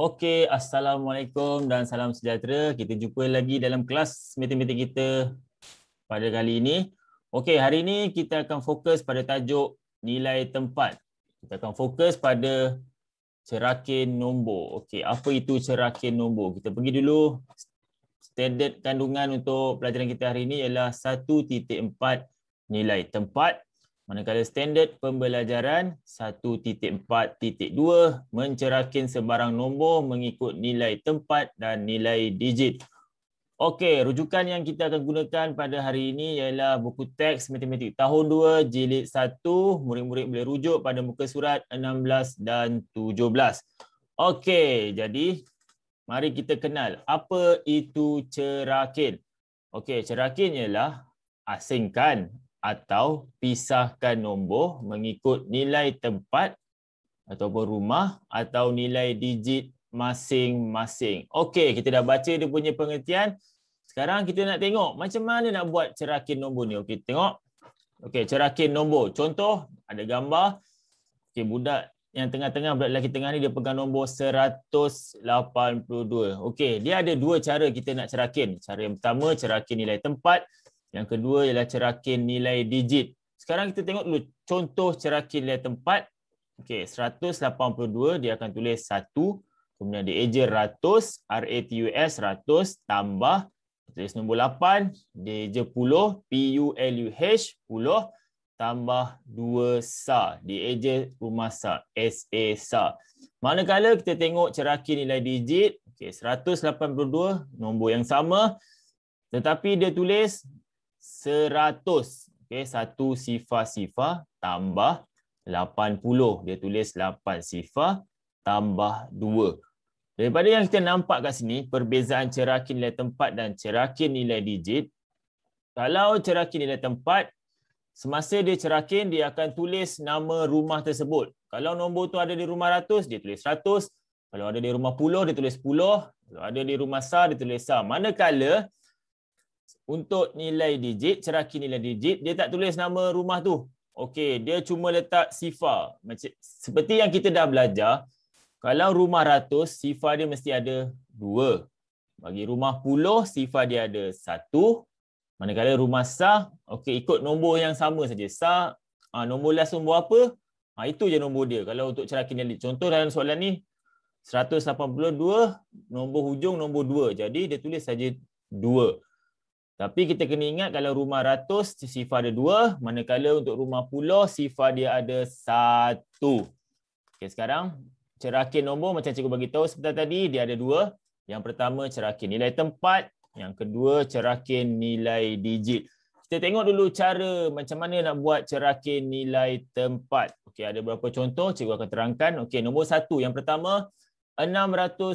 Okey, Assalamualaikum dan salam sejahtera. Kita jumpa lagi dalam kelas meeting-meeting kita pada kali ini. Okey, hari ini kita akan fokus pada tajuk nilai tempat. Kita akan fokus pada cerakin nombor. Okey, apa itu cerakin nombor? Kita pergi dulu. Standard kandungan untuk pelajaran kita hari ini ialah 1.4 nilai tempat. 1.4 Manakala standard pembelajaran 1.4.2 mencerakin sebarang nombor mengikut nilai tempat dan nilai digit. Okey, rujukan yang kita akan gunakan pada hari ini ialah buku teks matematik tahun 2 jilid 1. Murid-murid boleh rujuk pada muka surat 16 dan 17. Okey, jadi mari kita kenal apa itu cerakin. Okey, cerakin ialah asingkan atau pisahkan nombor mengikut nilai tempat ataupun rumah atau nilai digit masing-masing. Okey, kita dah baca dia punya pengertian. Sekarang kita nak tengok macam mana nak buat cerakin nombor ni. Okey, tengok. Okey, cerakin nombor. Contoh, ada gambar. Okey, budak yang tengah-tengah, budak lelaki tengah ni dia pegang nombor 182. Okey, dia ada dua cara kita nak cerakin. Cara yang pertama, cerakin nilai tempat. Yang kedua ialah cerakin nilai digit. Sekarang kita tengok dulu contoh cerakin nilai tempat. Okey, 182 dia akan tulis 1, kemudian dia ejer ratus, RATUS 100 tambah tulis nombor 8, dia eja 10, PULUH 10 tambah 2 SA, dia ejer rumah SA, SA SA. Manakala kita tengok cerakin nilai digit, okey 182 nombor yang sama tetapi dia tulis seratus. okay satu sifar-sifar tambah lapan puluh. Dia tulis lapan sifar tambah dua. Daripada yang kita nampak kat sini, perbezaan cerakin nilai tempat dan cerakin nilai digit. Kalau cerakin nilai tempat, semasa dia cerakin, dia akan tulis nama rumah tersebut. Kalau nombor tu ada di rumah ratus, dia tulis ratus. Kalau ada di rumah puluh, dia tulis puluh. Kalau ada di rumah sah, dia tulis sah. Manakala, kalau untuk nilai digit, ceraki nilai digit, dia tak tulis nama rumah tu. Okey, dia cuma letak sifar. Macam, seperti yang kita dah belajar, kalau rumah ratus, sifar dia mesti ada dua. Bagi rumah puluh, sifar dia ada satu. Manakala rumah sah, okey ikut nombor yang sama saja. Sah, ha, nombor last nombor apa? Ha, itu je nombor dia. Kalau untuk ceraki nilai Contoh dalam soalan ni, 182, nombor hujung nombor dua Jadi dia tulis saja dua. Tapi kita kena ingat kalau rumah ratus, sifar ada dua. Manakala untuk rumah pulau, sifar dia ada satu. Okay, sekarang, cerakin nombor macam cikgu beritahu sebentar tadi, dia ada dua. Yang pertama, cerakin nilai tempat. Yang kedua, cerakin nilai digit. Kita tengok dulu cara macam mana nak buat cerakin nilai tempat. Okay, ada beberapa contoh, cikgu akan terangkan. Okay, nombor satu, yang pertama, 673.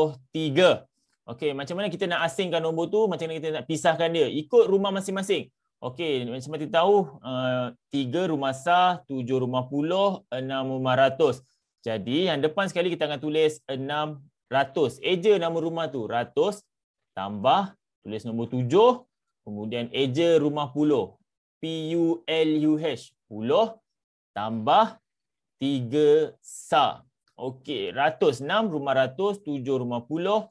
673. Okey, macam mana kita nak asingkan nombor tu? Macam mana kita nak pisahkan dia? Ikut rumah masing-masing. Okey, macam mana kita tahu? Eh, tiga uh, rumah sah, tujuh rumah puluh, enam rumah ratus. Jadi yang depan sekali kita akan tulis enam ratus. Eja nama rumah tu, ratus. Tambah, tulis nombor tujuh. Kemudian eja rumah puluh. P-U-L-U-H. Puluh. Tambah tiga sa. Okey, ratus enam rumah ratus, tujuh rumah puluh,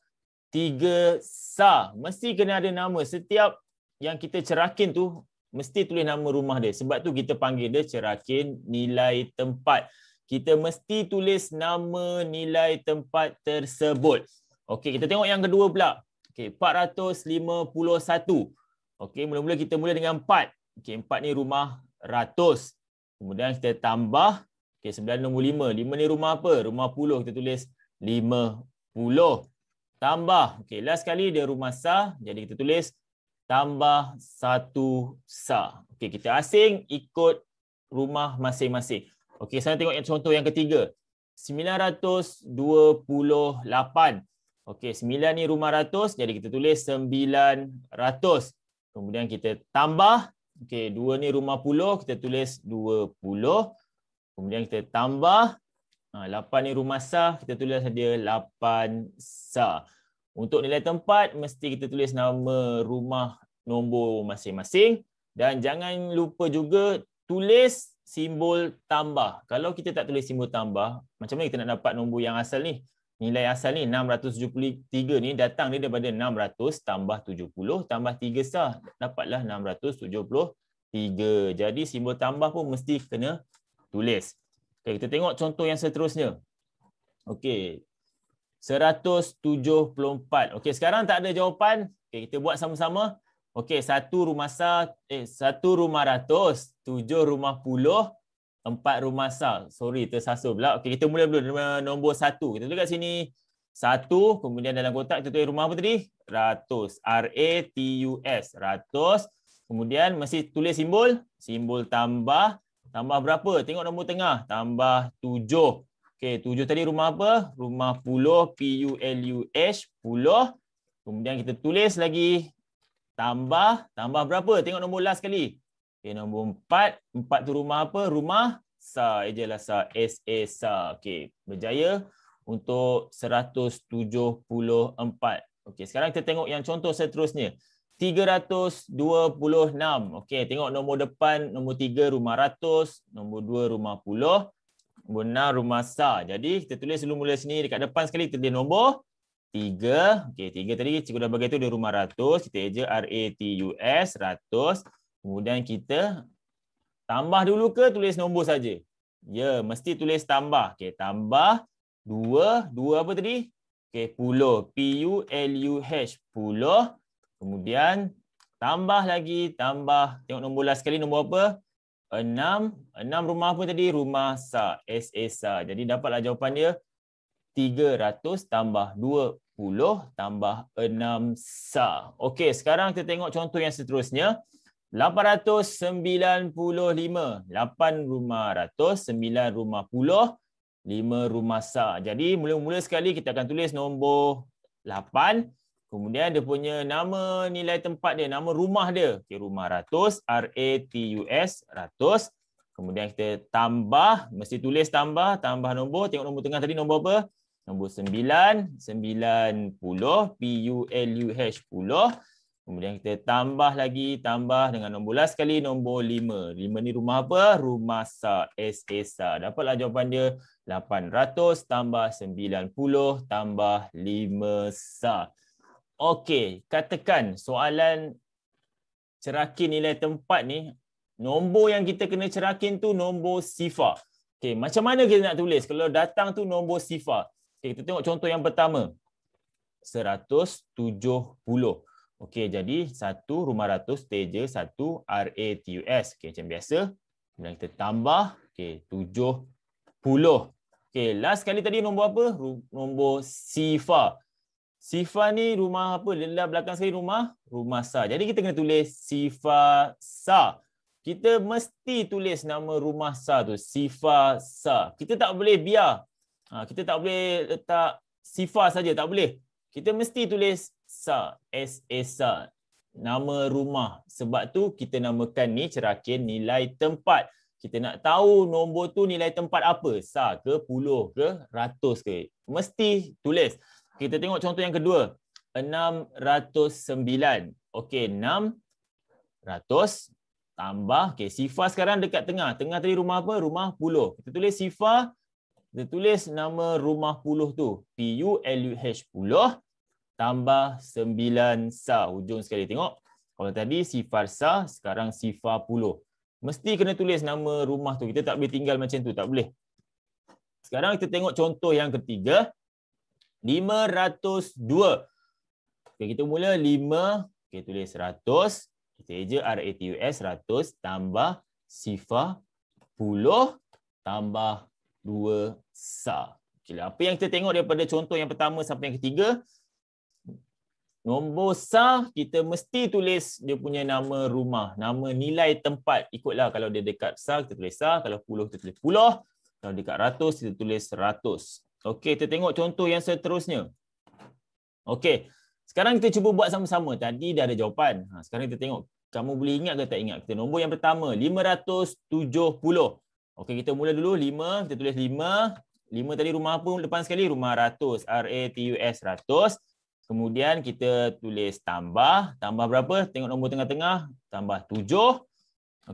tiga sa mesti kena ada nama setiap yang kita cerakin tu mesti tulis nama rumah dia sebab tu kita panggil dia cerakin nilai tempat kita mesti tulis nama nilai tempat tersebut okey kita tengok yang kedua pula okey 451 okey mula-mula kita mula dengan 4 okey 4 ni rumah ratus kemudian kita tambah okey 965 5 ni rumah apa rumah puluh kita tulis 50 tambah. Okey, last sekali dia rumah sa, jadi kita tulis tambah satu sa. Okey, kita asing ikut rumah masing-masing. Okey, saya tengok yang contoh yang ketiga. 928. Okey, 9 ni rumah ratus, jadi kita tulis 900. Kemudian kita tambah. Okey, 2 ni rumah puluh, kita tulis 20. Kemudian kita tambah 8 ha, ni rumah sah, kita tulis dia 8 sah. Untuk nilai tempat, mesti kita tulis nama rumah nombor masing-masing. Dan jangan lupa juga tulis simbol tambah. Kalau kita tak tulis simbol tambah, macam mana kita nak dapat nombor yang asal ni? Nilai asal ni 673 ni datang ni daripada 600 tambah 70 tambah 3 sah. Dapatlah 673. Jadi simbol tambah pun mesti kena tulis. Okay, kita tengok contoh yang seterusnya. Okey. 174. Okey, sekarang tak ada jawapan. Okey, kita buat sama-sama. Okey, satu rumah sa eh satu rumah ratus, tujuh rumah puluh, empat rumah sa. Sorry, tersasul pula. Okey, kita mula dulu dengan nombor satu. Kita tulis kat sini. Satu, kemudian dalam kotak kita tulis rumah apa tadi? Ratus. R-A-T-U-S. Ratus. Kemudian mesti tulis simbol. Simbol tambah. Tambah berapa? Tengok nombor tengah. Tambah tujuh. Okey, tujuh tadi rumah apa? Rumah puluh. P-U-L-U-H. Puluh. Kemudian kita tulis lagi. Tambah. Tambah berapa? Tengok nombor last sekali. Okey, nombor empat. Empat tu rumah apa? Rumah sa. Eja lah sa. S-A-S-A. Okey, berjaya untuk seratus tujuh puluh empat. Okey, sekarang kita tengok yang contoh seterusnya. Okey. 326. Okey, tengok nombor depan nombor 3 rumah ratus, nombor 2 rumah puluh, nombor 6 rumah sa. Jadi kita tulis dulu mula sini dekat depan sekali kita tulis nombor 3. Okey, 3 tadi cikgu dah bagi tu dia rumah ratus, kita eja R A T U S ratus. Kemudian kita tambah dulu ke tulis nombor saja? Ya, mesti tulis tambah. Okey, tambah 2, 2 apa tadi? Okey, puluh. P U L U H puluh. Kemudian tambah lagi, tambah tengok nombor last sekali nombor apa? 6, 6 rumah pun tadi rumah sa, ssa. Jadi dapatlah jawapan dia 300 tambah 20 tambah 6 sa. Okey, sekarang kita tengok contoh yang seterusnya. 895, 8 rumah ratus, 9 rumah puluh, 5 rumah sa. Jadi mula-mula sekali kita akan tulis nombor 8 Kemudian dia punya nama nilai tempat dia, nama rumah dia. Okay, rumah ratus, R-A-T-U-S, ratus. Kemudian kita tambah, mesti tulis tambah, tambah nombor. Tengok nombor tengah tadi, nombor apa? Nombor sembilan, sembilan puluh, P-U-L-U-H, puluh. Kemudian kita tambah lagi, tambah dengan nombor last sekali, nombor lima. Lima ni rumah apa? Rumah Sa, S-A-S-A. Dapatlah jawapan dia, lapan ratus, tambah sembilan puluh, tambah lima Sa. Okey, katakan soalan cerakin nilai tempat ni, nombor yang kita kena cerakin tu nombor sifar. Okey, macam mana kita nak tulis? Kalau datang tu nombor sifar. Okey, kita tengok contoh yang pertama. 170. Okey, jadi 1 rumah ratus teja 1 RATUS. Okey, macam biasa. Kemudian kita tambah okey 70. Okey, last kali tadi nombor apa? Nombor sifar. Sifa ni rumah apa? Lelah belakang saya rumah? Rumah Sa. Jadi kita kena tulis Sifa Sa. Kita mesti tulis nama rumah Sa tu. Sifa Sa. Kita tak boleh biar. Ha, kita tak boleh letak Sifa saja. Tak boleh. Kita mesti tulis Sa. S-A-Sa. Nama rumah. Sebab tu kita namakan ni cerakin nilai tempat. Kita nak tahu nombor tu nilai tempat apa. Sa ke puluh ke ratus ke. Mesti tulis kita tengok contoh yang kedua. 609. Okey, 600 tambah. Okey, sifar sekarang dekat tengah. Tengah tadi rumah apa? Rumah puluh. Kita tulis sifar. Kita tulis nama rumah puluh tu. P-U-L-U-H puluh. Tambah 9 sa. Hujung sekali tengok. Kalau tadi sifar sa, sekarang sifar puluh. Mesti kena tulis nama rumah tu. Kita tak boleh tinggal macam tu. Tak boleh. Sekarang kita tengok contoh yang ketiga. 502. Okey, kita mula 5, okey tulis 100, kita eja RATUS 100 tambah sifar 10 tambah 2 sa. Okey, apa yang kita tengok daripada contoh yang pertama sampai yang ketiga? Nombor sa kita mesti tulis dia punya nama rumah, nama nilai tempat. Ikutlah kalau dia dekat sa kita tulis sa, kalau 10 kita tulis 10, kalau dekat ratus kita tulis 100. Okey, kita tengok contoh yang seterusnya. Okey, sekarang kita cuba buat sama-sama. Tadi dah ada jawapan. Ha, sekarang kita tengok. Kamu boleh ingat ke tak ingat? Kita nombor yang pertama, 570. Okey, kita mula dulu. 5, kita tulis 5. 5 tadi rumah apa depan sekali? Rumah ratus. R-A-T-U-S, ratus. Kemudian kita tulis tambah. Tambah berapa? Tengok nombor tengah-tengah. Tambah 7.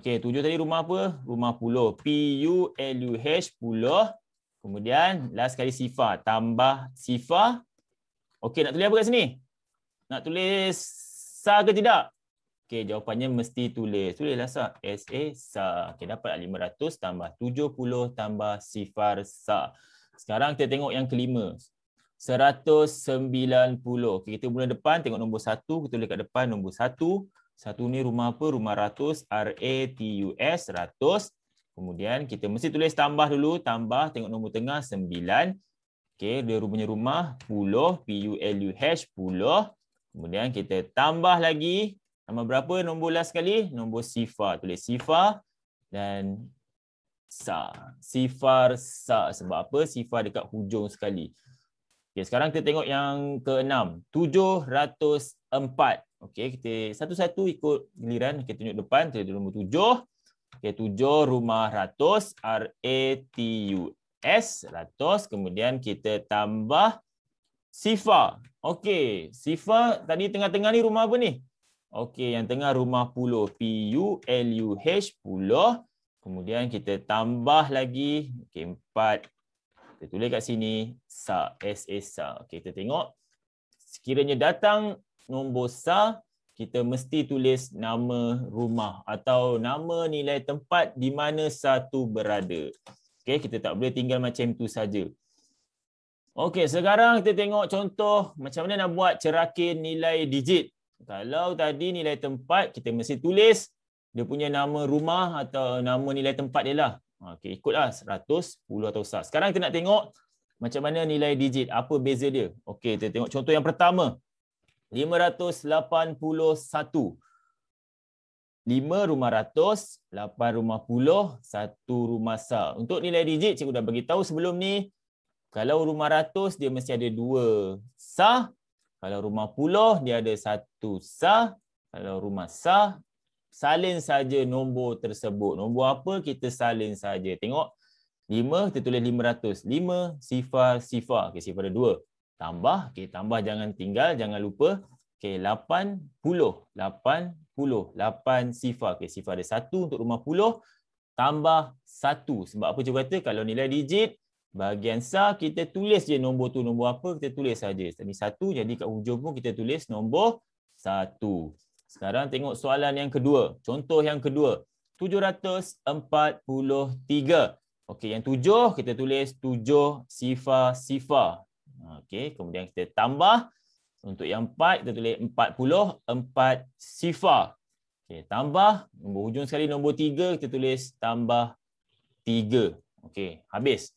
Okey, 7 tadi rumah apa? Rumah puluh. P-U-L-U-H, puluh. Kemudian last sekali sifa tambah sifa. Okey nak tulis apa kat sini? Nak tulis sa ke tidak? Okey jawapannya mesti tulis. Tulislah sa. S A sa. Okey dapat 500 lah tambah 70 tambah sifar sa. Sekarang kita tengok yang kelima. 190. Okey kita mula depan tengok nombor 1 kita tulis kat depan nombor 1. Satu ni rumah apa? Rumah ratus. R-A-T-U-S. Ratus. Kemudian kita mesti tulis tambah dulu, tambah tengok nombor tengah 9. Okey, dia punya rumah 10, P U L U H 10. Kemudian kita tambah lagi nama berapa nombor last sekali? Nombor sifar. Tulis sifar dan sa. Sifar sa sebab apa? Sifar dekat hujung sekali. Okey, sekarang kita tengok yang keenam. 704. Okey, kita satu-satu ikut giliran kita tunjuk depan, kita tunjuk nombor 7. Okay, tujuh rumah ratus. R-A-T-U-S. Ratus. Kemudian kita tambah Sifa. Okey. Sifa tadi tengah-tengah ni rumah apa ni? Okey. Yang tengah rumah puluh. P-U-L-U-H. Puluh. Kemudian kita tambah lagi. Okey. Empat. Kita tulis kat sini. Sa. S-A-Sa. Okey. Kita tengok. Sekiranya datang nombor Sa kita mesti tulis nama rumah atau nama nilai tempat di mana satu berada. Okey, kita tak boleh tinggal macam tu saja. Okey, sekarang kita tengok contoh macam mana nak buat cerakin nilai digit. Kalau tadi nilai tempat, kita mesti tulis dia punya nama rumah atau nama nilai tempat dia lah. Okey, ikutlah 100, 10 atau 100. Sekarang kita nak tengok macam mana nilai digit, apa beza dia. Okey, kita tengok contoh yang pertama lima rumah ratus, lapan rumah puluh, satu rumah sah. Untuk nilai digit, cikgu dah beritahu sebelum ni, kalau rumah ratus, dia mesti ada dua sah. Kalau rumah puluh, dia ada satu sah. Kalau rumah sah, salin saja nombor tersebut. Nombor apa, kita salin saja. Tengok, lima, kita tulis lima ratus. Lima, sifar, sifar. Okay, sifar ada dua tambah okey tambah jangan tinggal jangan lupa okey 80 80 8 sifar okey sifar ada satu untuk rumah puluh tambah satu. sebab apa cikgu kata kalau nilai digit bahagian sah kita tulis je nombor tu nombor apa kita tulis saja tadi satu jadi kat hujung pun kita tulis nombor satu. sekarang tengok soalan yang kedua contoh yang kedua 743 okey yang tujuh kita tulis tujuh sifar sifar Okey, kemudian kita tambah untuk yang 4 kita tulis 44 sifar. Okey, tambah nombor hujung sekali nombor 3 kita tulis tambah 3. Okey, habis.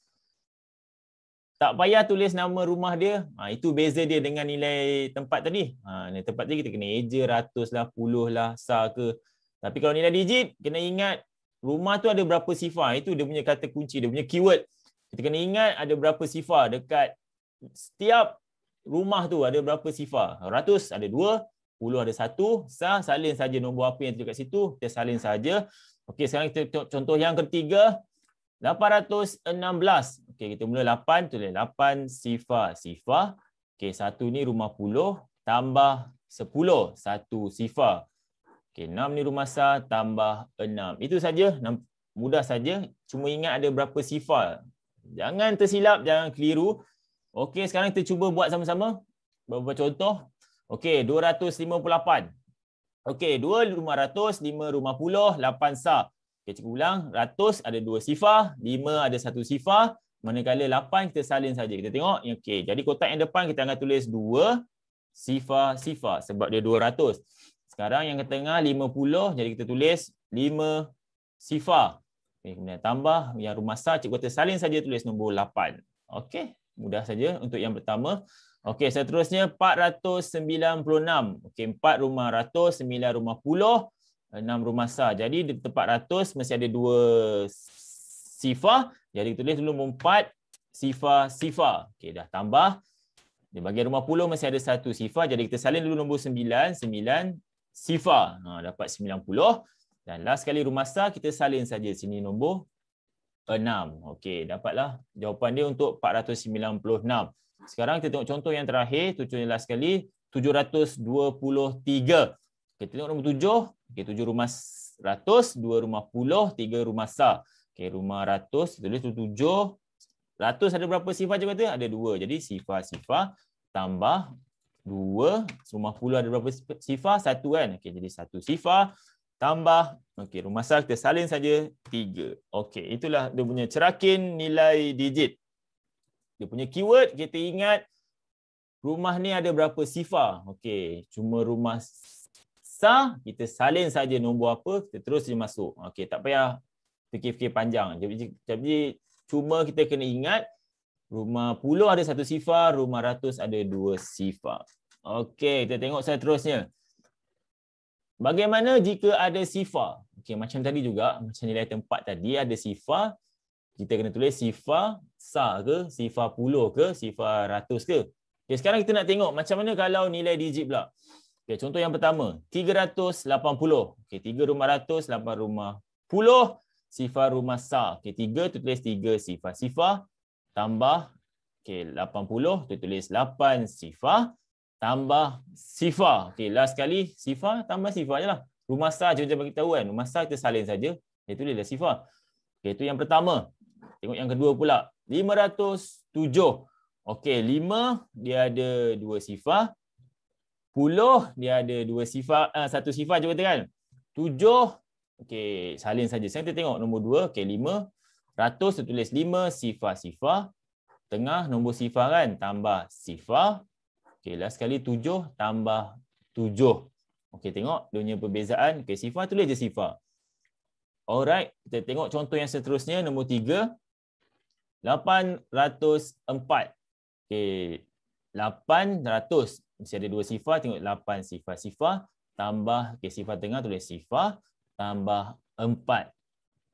Tak payah tulis nama rumah dia. Ha, itu beza dia dengan nilai tempat tadi. Ha, nilai tempat tadi kita kena eja ratus lah, puluh lah, sa ke. Tapi kalau nilai digit, kena ingat rumah tu ada berapa sifar. Itu dia punya kata kunci, dia punya keyword. Kita kena ingat ada berapa sifar dekat setiap rumah tu ada berapa sifar? Ratus ada dua, puluh ada satu, sah salin saja nombor apa yang ada kat situ, kita salin saja. Okey, sekarang kita contoh yang ketiga, 816. Okey, kita mula 8, tulis 8 sifar, sifar. Okey, satu ni rumah puluh, tambah 10, satu sifar. Okey, 6 ni rumah sah, tambah 6. Itu saja, mudah saja. Cuma ingat ada berapa sifar. Jangan tersilap, jangan keliru. Okey, sekarang kita cuba buat sama-sama. Beberapa contoh. Okey, 258. Okey, 2, 500, 5, 50, 8, sa. Okey, cuba ulang. 100 ada dua sifar, 5 ada 1 sifar. Manakala 8, kita salin saja. Kita tengok. Okey, jadi kotak yang depan kita akan tulis 2 sifar sifar sebab dia 200. Sekarang yang ke tengah 50, jadi kita tulis 5 sifar. Okey, kemudian tambah yang rumah sa, cikgu kata salin saja tulis nombor 8. Okey mudah saja untuk yang pertama. Okey, seterusnya 496. Okey, 4 rumah ratus, 9 rumah puluh, 6 rumah sa. Jadi di tempat ratus mesti ada dua sifar. Jadi tulis dulu 4 sifar-sifar. Okey, dah tambah. Di bahagian rumah puluh mesti ada satu sifar. Jadi kita salin dulu nombor 9, 9 sifar. Ha, dapat 90. Dan last sekali rumah sa, kita salin saja sini nombor 90. 6. Okey, dapatlah jawapan dia untuk 496. Sekarang kita tengok contoh yang terakhir, tujuh last sekali, 723. Okey, tengok nombor 7. Okey, 7 rumah 100, 2 rumah 10, 3 rumah sa. Okey, rumah 100, tulis 7. 100 ada berapa sifar je kata? Ada 2. Jadi sifar-sifar tambah 2. Rumah 10 ada berapa sifar? 1 kan? Okey, jadi 1 sifar tambah okey rumah sal kita salin saja 3 okey itulah dia punya cerakin nilai digit dia punya keyword kita ingat rumah ni ada berapa sifar okey cuma rumah sah kita salin saja nombor apa kita terus je masuk okey tak payah fikir-fikir panjang jadi cuma kita kena ingat rumah puluh ada satu sifar rumah ratus ada dua sifar okey kita tengok saya terusnya. Bagaimana jika ada sifar? Okey, macam tadi juga, macam nilai tempat tadi ada sifar, kita kena tulis sifar sa ke, sifar puluh ke, sifar ratus ke. Okey, sekarang kita nak tengok macam mana kalau nilai digit pula. Okey, contoh yang pertama, 380. Okey, 3 rumah ratus, 8 rumah puluh, sifar rumah sa. Okey, 3 tu tulis 3 sifar-sifar, tambah okay, 80 tu tulis 8 sifar tambah sifa. Okey, last kali sifa tambah sifa jelah. Rumah sah je macam bagi tahu kan. Rumah sah kita salin saja. Itu eh, Dia tulislah Okey, itu yang pertama. Tengok yang kedua pula. 507. Okey, 5 dia ada dua sifa. 10 dia ada dua sifa, ah satu sifa je kata kan. 7 okey, salin saja. Saya kita tengok nombor 2, okey 5. Ratus tertulis 5 sifa sifa. Tengah nombor sifa kan tambah sifa. Okey, last kali 7 tambah 7. Okey, tengok dia punya perbezaan. Okey, sifar tulis je sifar. Alright, kita tengok contoh yang seterusnya nombor 3. 804. Okey, 800. Mesti ada dua sifar, tengok 8 sifar-sifar tambah ke okay, sifar tengah tulis sifar tambah 4.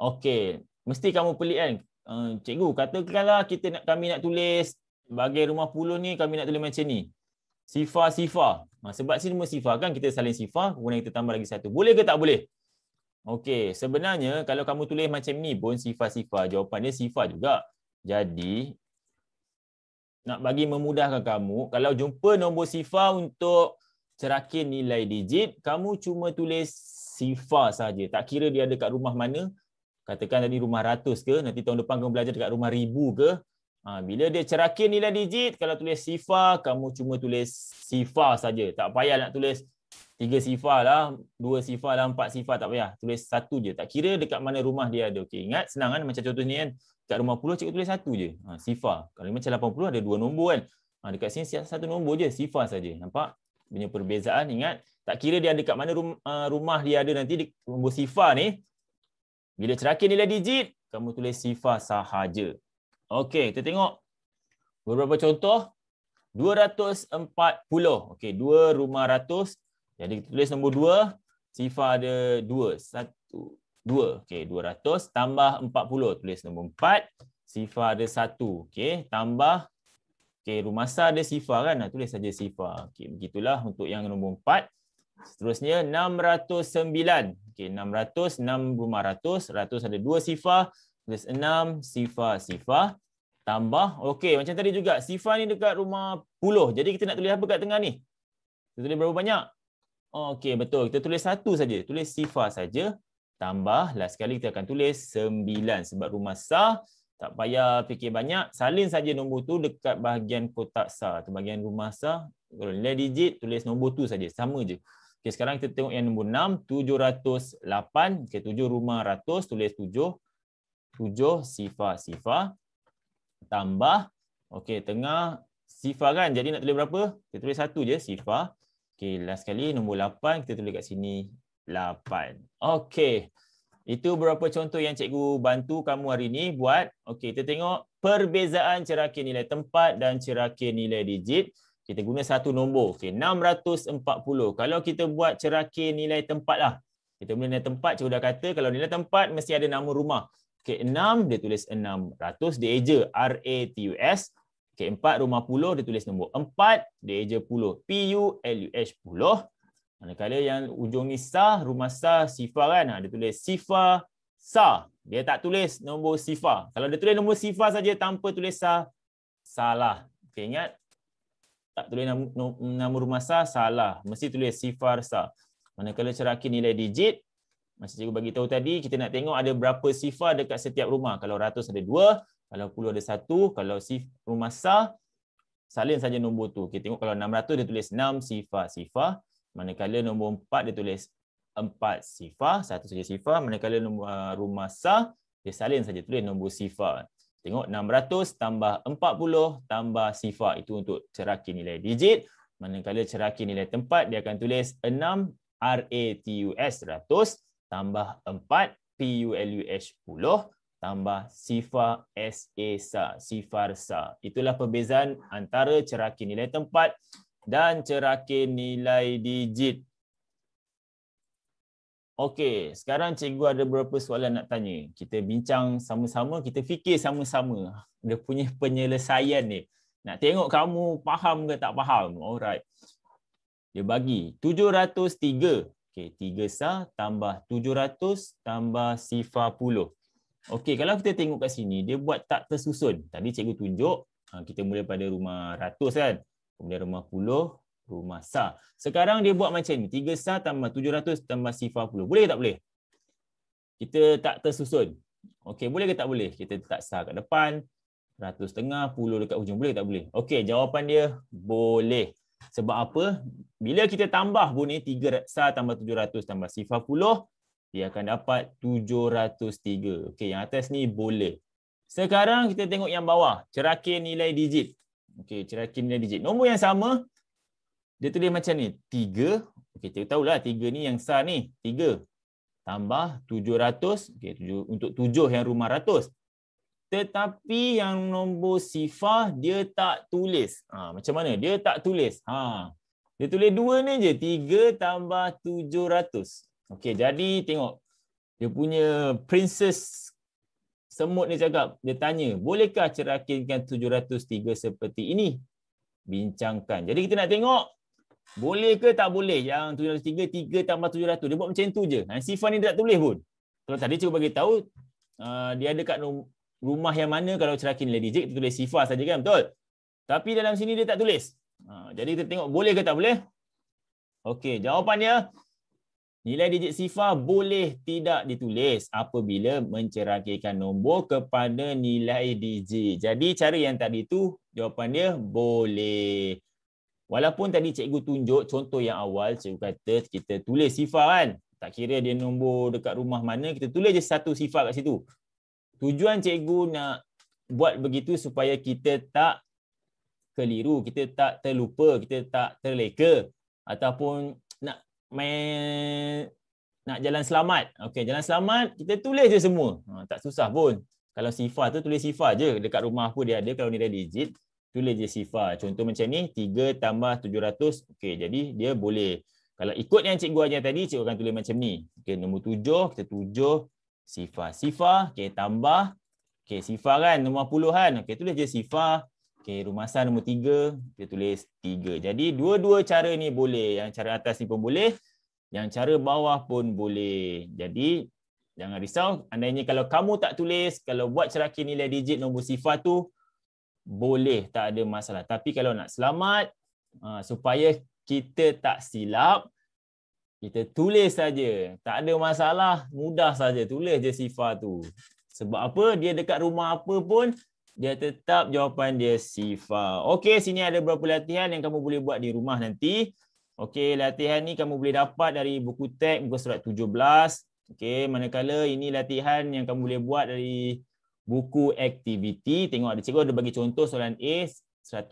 Okey, mesti kamu pelik kan? Uh, cikgu, katakanlah kita nak kami nak tulis bagi rumah puluh ni kami nak tulis macam ni. Sifa-sifa. Ha, sebab sini semua sifa kan kita saling sifa, kemudian kita tambah lagi satu. Boleh ke tak boleh? Okey, sebenarnya kalau kamu tulis macam ni pun sifa-sifa, jawapannya sifa juga. Jadi nak bagi memudahkan kamu, kalau jumpa nombor sifa untuk cerakin nilai digit, kamu cuma tulis sifa saja. Tak kira dia ada kat rumah mana, katakan tadi rumah ratus ke, nanti tahun depan kamu belajar dekat rumah ribu ke, Ha, bila dia cerakin nilai digit, kalau tulis sifar, kamu cuma tulis sifar saja. Tak payah nak tulis tiga sifar lah, dua sifar lah, empat sifar tak payah. Tulis satu je. Tak kira dekat mana rumah dia ada. Okay. Ingat senang kan macam contoh ni kan. Dekat rumah puluh cikgu tulis satu je. Ha, sifar. Kalau macam lapan puluh ada dua nombor kan. Ha, dekat sini satu nombor je, sifar saja. Nampak? Punya perbezaan. Ingat. Tak kira dia dekat mana ha, rumah dia ada nanti, nombor sifar ni. Bila cerakin nilai digit, kamu tulis sifar sahaja. Okey, kita tengok beberapa contoh. 240. Okey, 2 rumah ratus. Jadi kita tulis nombor 2. Sifar ada 2. 1, 2. Okey, 200 tambah 40. Tulis nombor 4. Sifar ada 1. Okey, tambah. Okey, rumah sah ada sifar kan? Nah, Tulis saja sifar. Okey, begitulah untuk yang nombor 4. Seterusnya 609. Okey, 600, 6 rumah ratus. Ratus ada 2 sifar. Plus 6 sifar sifar tambah. Okey, macam tadi juga sifar ni dekat rumah puluh. Jadi kita nak tulis apa kat tengah ni? Kita tulis berapa banyak? Okey, betul. Kita tulis satu saja. Tulis sifar saja tambah. Last sekali kita akan tulis sembilan sebab rumah sah. Tak payah fikir banyak. Salin saja nombor tu dekat bahagian kotak sah. Tu bahagian rumah sah. Kalau nilai digit, tulis nombor tu saja. Sama je. Okey, sekarang kita tengok yang nombor 6. 708. Okey, 7 rumah ratus. Tulis 7 tujuh sifar-sifar tambah okey tengah sifar kan jadi nak tulis berapa kita tulis satu je sifar okey last kali nombor lapan kita tulis kat sini lapan okey itu berapa contoh yang cikgu bantu kamu hari ini buat okey kita tengok perbezaan cerakin nilai tempat dan cerakin nilai digit kita guna satu nombor okey 640 kalau kita buat cerakin nilai tempat lah kita guna nilai tempat cikgu dah kata kalau nilai tempat mesti ada nama rumah K6 dia tulis 600 dia eja R A T U S K4 rumah puluh dia tulis nombor 4 dia eja puluh P U L U H puluh manakala yang ujung ni sa rumah sa sifa kan ha, dia tulis sifa sa dia tak tulis nombor sifa kalau dia tulis nombor sifa saja tanpa tulis sa salah okey ingat tak tulis nama, nama rumah sa salah mesti tulis sifar sa manakala cerakin nilai digit macam cikgu bagi tahu tadi, kita nak tengok ada berapa sifar dekat setiap rumah. Kalau ratus ada dua, kalau puluh ada satu, kalau sif rumah sah, salin saja nombor tu. Kita tengok kalau enam ratus dia tulis enam sifar-sifar. Manakala nombor empat dia tulis empat sifar, satu saja sifar. Manakala nombor ah, rumah sah, dia salin saja tulis nombor sifar. Tengok enam ratus tambah empat puluh tambah sifar. Itu untuk ceraki nilai digit. Manakala ceraki nilai tempat, dia akan tulis enam RATUS 100 tambah 4 PULUH 10 tambah sifar SA sa sifar sa itulah perbezaan antara cerakin nilai tempat dan cerakin nilai digit okey sekarang cikgu ada beberapa soalan nak tanya kita bincang sama-sama kita fikir sama-sama dia punya penyelesaian ni nak tengok kamu faham ke tak faham alright dia bagi 703 Okey, 3 sa tambah 700 tambah sifar puluh. Okey, kalau kita tengok kat sini, dia buat tak tersusun. Tadi cikgu tunjuk, ah, kita mulai pada rumah ratus kan? Kemudian rumah puluh, rumah sa. Sekarang dia buat macam ni, 3 sa tambah 700 tambah sifar puluh. Boleh tak boleh? Kita tak tersusun. Okey, boleh ke tak boleh? Kita tak sa kat depan, ratus tengah, puluh dekat hujung. Boleh tak boleh? Okey, jawapan dia Boleh. Sebab apa? Bila kita tambah pun ni 3 sa tambah 700 tambah sifar puluh dia akan dapat 703. Okey, yang atas ni boleh. Sekarang kita tengok yang bawah, cerakin nilai digit. Okey, cerakin nilai digit. Nombor yang sama dia tulis macam ni, 3. Okey, kita lah 3 ni yang sah ni, 3 tambah 700. Okey, untuk 7 yang rumah ratus tetapi yang nombor sifah dia tak tulis. Ha, macam mana? Dia tak tulis. Ha. Dia tulis dua ni je. Tiga tambah tujuh ratus. Okey, jadi tengok. Dia punya princess semut ni cakap. Dia tanya, bolehkah cerakinkan tujuh ratus tiga seperti ini? Bincangkan. Jadi kita nak tengok. Boleh ke tak boleh yang tujuh ratus tiga tiga tambah tujuh ratus dia buat macam tu je. sifar ni dia tak tulis pun. Kalau tadi cuba bagi tahu uh, dia ada kat rumah yang mana kalau cerakin digit jik tulis sifar saja kan betul tapi dalam sini dia tak tulis ha, jadi kita tengok boleh ke tak boleh okey jawapannya nilai digit sifar boleh tidak ditulis apabila mencerakikan nombor kepada nilai digit jadi cara yang tadi tu jawapan dia boleh walaupun tadi cikgu tunjuk contoh yang awal cikgu kata kita tulis sifar kan tak kira dia nombor dekat rumah mana kita tulis je satu sifar kat situ tujuan cikgu nak buat begitu supaya kita tak keliru, kita tak terlupa, kita tak terleka ataupun nak main nak jalan selamat. Okey, jalan selamat kita tulis je semua. Ha, tak susah pun. Kalau sifar tu tulis sifar je dekat rumah aku dia ada kalau ni dah digit tulis je sifar. Contoh macam ni 3 tambah 700. Okey, jadi dia boleh kalau ikut yang cikgu ajar tadi, cikgu akan tulis macam ni. Okey, nombor 7, kita 7 Sifa. Sifa, okey tambah. Okey sifa kan nombor puluhan. Okey tulis je sifa. Okey rumah sah nombor tiga. Kita tulis tiga. Jadi dua-dua cara ni boleh. Yang cara atas ni pun boleh. Yang cara bawah pun boleh. Jadi jangan risau. Andainya kalau kamu tak tulis. Kalau buat ceraki nilai digit nombor sifa tu. Boleh. Tak ada masalah. Tapi kalau nak selamat. Ah, supaya kita tak silap kita tulis saja tak ada masalah mudah saja tulis je sifar tu sebab apa dia dekat rumah apa pun dia tetap jawapan dia sifar okey sini ada beberapa latihan yang kamu boleh buat di rumah nanti okey latihan ni kamu boleh dapat dari buku teks muka surat 17 okey manakala ini latihan yang kamu boleh buat dari buku aktiviti tengok ada cikgu ada bagi contoh soalan A 109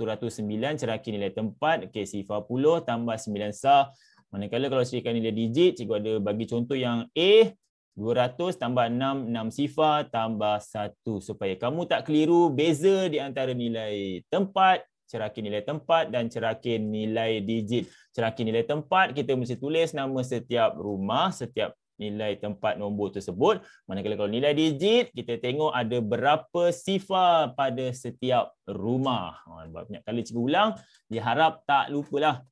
ceraki nilai tempat okey sifar 10 tambah 9 sah Manakala kalau cikgu ni dia digit, cikgu ada bagi contoh yang A 200 tambah 6, 6 sifar tambah 1 supaya kamu tak keliru beza di antara nilai tempat, cerakin nilai tempat dan cerakin nilai digit. Cerakin nilai tempat kita mesti tulis nama setiap rumah, setiap nilai tempat nombor tersebut. Manakala kalau nilai digit, kita tengok ada berapa sifar pada setiap rumah. Ha, banyak kali cikgu ulang, diharap tak lupalah.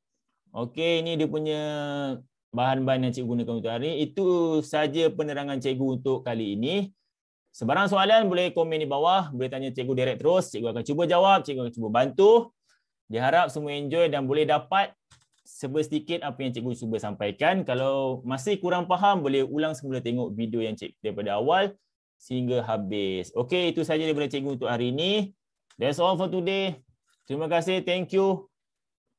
Okey, ini dia punya bahan-bahan yang cikgu gunakan untuk hari. ini. Itu saja penerangan cikgu untuk kali ini. Sebarang soalan boleh komen di bawah, boleh tanya cikgu direct terus. Cikgu akan cuba jawab, cikgu akan cuba bantu. Diharap semua enjoy dan boleh dapat sedikit apa yang cikgu cuba sampaikan. Kalau masih kurang faham, boleh ulang semula tengok video yang cikgu daripada awal sehingga habis. Okey, itu saja daripada cikgu untuk hari ini. That's all for today. Terima kasih. Thank you.